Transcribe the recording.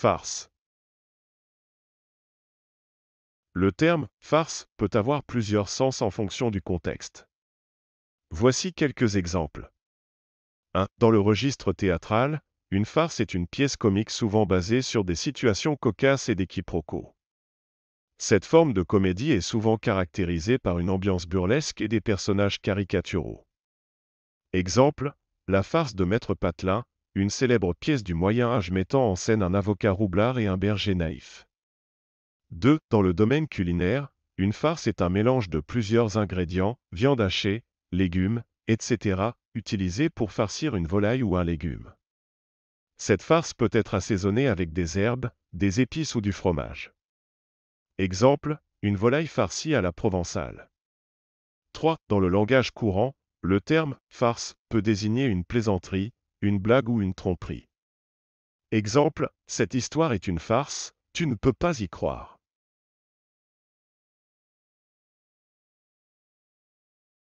farce. Le terme farce peut avoir plusieurs sens en fonction du contexte. Voici quelques exemples. 1. Dans le registre théâtral, une farce est une pièce comique souvent basée sur des situations cocasses et des quiproquos. Cette forme de comédie est souvent caractérisée par une ambiance burlesque et des personnages caricaturaux. Exemple, la farce de Maître Patelin, une célèbre pièce du Moyen Âge mettant en scène un avocat roublard et un berger naïf. 2. Dans le domaine culinaire, une farce est un mélange de plusieurs ingrédients, viande hachée, légumes, etc., utilisés pour farcir une volaille ou un légume. Cette farce peut être assaisonnée avec des herbes, des épices ou du fromage. Exemple, une volaille farcie à la provençale. 3. Dans le langage courant, le terme farce peut désigner une plaisanterie, une blague ou une tromperie. Exemple, cette histoire est une farce, tu ne peux pas y croire.